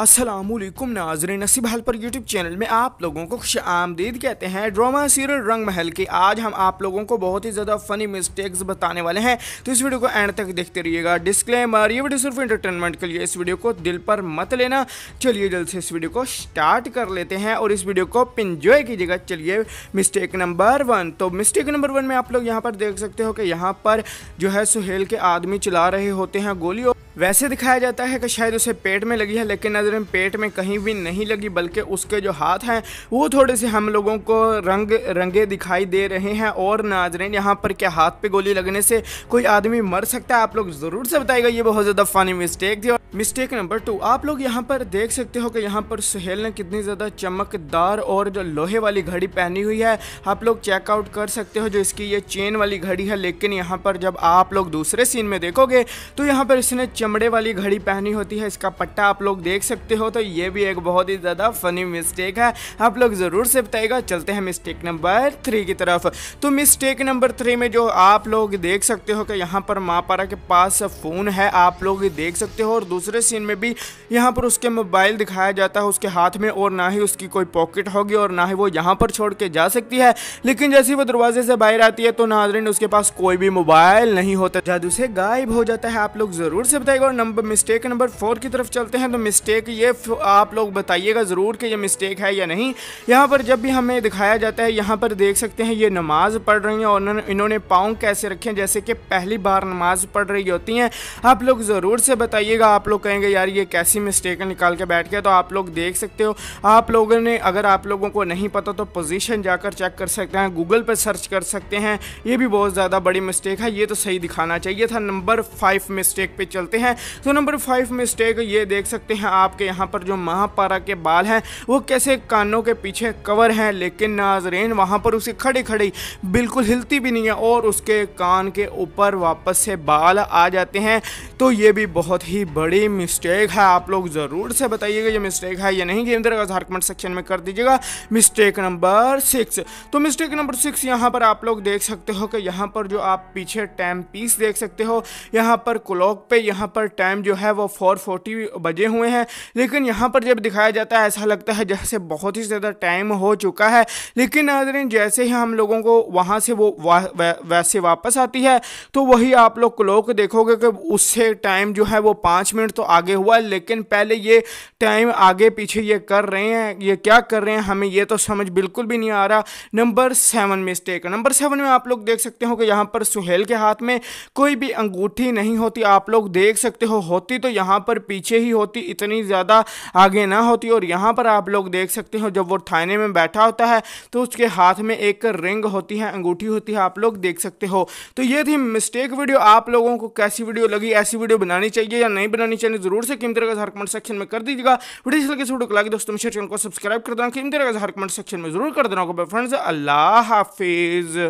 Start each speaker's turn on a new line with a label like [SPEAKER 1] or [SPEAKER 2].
[SPEAKER 1] असलम नाजरे नसीब हल पर यूट्यूब चैनल में आप लोगों को खुश आमदीद कहते हैं ड्रामा सीरियल रंग महल के आज हम आप लोगों को बहुत ही ज़्यादा फ़नी मिस्टेक्स बताने वाले हैं तो इस वीडियो को एंड तक देखते रहिएगा डिस्क्लेमर ये वीडियो सिर्फ इंटरटेनमेंट के लिए इस वीडियो को दिल पर मत लेना चलिए जल्द से इस वीडियो को स्टार्ट कर लेते हैं और इस वीडियो को इन्जॉय कीजिएगा चलिए मिस्टेक नंबर वन तो मिस्टेक नंबर वन में आप लोग यहाँ पर देख सकते हो कि यहाँ पर जो है सुहेल के आदमी चला रहे होते हैं गोली वैसे दिखाया जाता है कि शायद उसे पेट में लगी है लेकिन नज़र में पेट में कहीं भी नहीं लगी बल्कि उसके जो हाथ हैं वो थोड़े से हम लोगों को रंग रंगे दिखाई दे रहे हैं और नाजरीन यहाँ पर क्या हाथ पे गोली लगने से कोई आदमी मर सकता है आप लोग ज़रूर से बताएगा ये बहुत ज़्यादा फ़ानी मिस्टेक थी मिस्टेक नंबर टू आप लोग यहाँ पर देख सकते हो कि यहाँ पर सुहेल ने कितनी ज़्यादा चमकदार और जो लोहे वाली घड़ी पहनी हुई है आप लोग चेकआउट कर सकते हो जो इसकी ये चेन वाली घड़ी है लेकिन यहाँ पर जब आप लोग दूसरे सीन में देखोगे तो यहाँ पर इसने चमड़े वाली घड़ी पहनी होती है इसका पट्टा आप लोग देख सकते हो तो ये भी एक बहुत ही ज़्यादा फनी मिस्टेक है आप लोग ज़रूर से बताएगा चलते हैं मिस्टेक नंबर थ्री की तरफ तो मिस्टेक नंबर थ्री में जो आप लोग देख सकते हो कि यहाँ पर मापारा के पास फ़ोन है आप लोग देख सकते हो और दूसरे सीन में भी यहाँ पर उसके मोबाइल दिखाया जाता है उसके हाथ में और ना ही उसकी कोई पॉकेट होगी और ना ही वो यहाँ पर छोड़ के जा सकती है लेकिन जैसे ही वो दरवाजे से बाहर आती है तो नाजरीन उसके पास कोई भी मोबाइल नहीं होता जादू से गायब हो जाता है आप लोग ज़रूर से बताए जाएगा और नंबर मिस्टेक नंबर फोर की तरफ चलते हैं तो मिस्टेक ये आप लोग बताइएगा ज़रूर कि ये मिस्टेक है या नहीं यहाँ पर जब भी हमें दिखाया जाता है यहाँ पर देख सकते हैं ये नमाज़ पढ़ रही हैं और इन्होंने पाँव कैसे रखे हैं जैसे कि पहली बार नमाज़ पढ़ रही होती हैं आप लोग ज़रूर से बताइएगा आप लोग कहेंगे यार ये कैसी मिस्टेक निकाल के बैठ गया तो आप लोग देख सकते हो आप लोगों ने अगर आप लोगों को नहीं पता तो पोजिशन जाकर चेक कर सकते हैं गूगल पर सर्च कर सकते हैं ये भी बहुत ज़्यादा बड़ी मिस्टेक है ये तो सही दिखाना चाहिए था नंबर फाइव मिस्टेक पर चलते हैं हैं तो नंबर फाइव मिस्टेक ये देख सकते हैं आपके यहाँ पर जो महापारा के बाल हैं वो कैसे कानों के पीछे कवर हैं लेकिन नाजरेन वहाँ पर उसे खड़ी खड़ी बिल्कुल हिलती भी नहीं है और उसके कान के ऊपर वापस से बाल आ जाते हैं तो ये भी बहुत ही बड़ी मिस्टेक है आप लोग ज़रूर से बताइएगा ये मिस्टेक है या नहीं गेम दरगाज हर कमेंट सेक्शन में कर दीजिएगा मिस्टेक नंबर सिक्स तो मिस्टेक नंबर सिक्स यहाँ पर आप लोग देख सकते हो कि यहाँ पर जो आप पीछे टैम पीस देख सकते हो यहाँ पर क्लॉक पे यहाँ पर टाइम जो है वो फोर फोर्टी बजे हुए हैं लेकिन यहाँ पर जब दिखाया जाता है ऐसा लगता है जैसे बहुत ही ज़्यादा टाइम हो चुका है लेकिन नाजरन जैसे ही हम लोगों को वहाँ से वो वा, वै, वैसे वापस आती है तो वही आप लोग क्लोक देखोगे कि उससे टाइम जो है वो पाँच मिनट तो आगे हुआ है लेकिन पहले ये टाइम आगे पीछे ये कर रहे हैं ये क्या कर रहे हैं हमें ये तो समझ बिल्कुल भी नहीं आ रहा number seven mistake number seven में आप लोग देख सकते हो कि यहाँ पर सुहेल के हाथ में कोई भी अंगूठी नहीं होती आप लोग देख सकते हो होती तो यहाँ पर पीछे ही होती इतनी ज़्यादा आगे ना होती और यहाँ पर आप लोग देख सकते हो जब वो थाने में बैठा होता है तो उसके हाथ में एक रिंग होती है अंगूठी होती है आप लोग देख सकते हो तो ये थी मिस्टेक वीडियो आप लोगों को कैसी वीडियो लगी ऐसी वीडियो बनानी चाहिए या नहीं बनानी चाहिए जरूर से किम तरह का कमेंट सेक्शन में कर दीजिएगा वीडियो लगे तो वीडियो को लाइक दोस्तों चैनल को सब्सक्राइब कर देना किम तरह हर कमेंट सेक्शन में जरूर कर देना फ्रेंड्स अल्लाह हाफिज़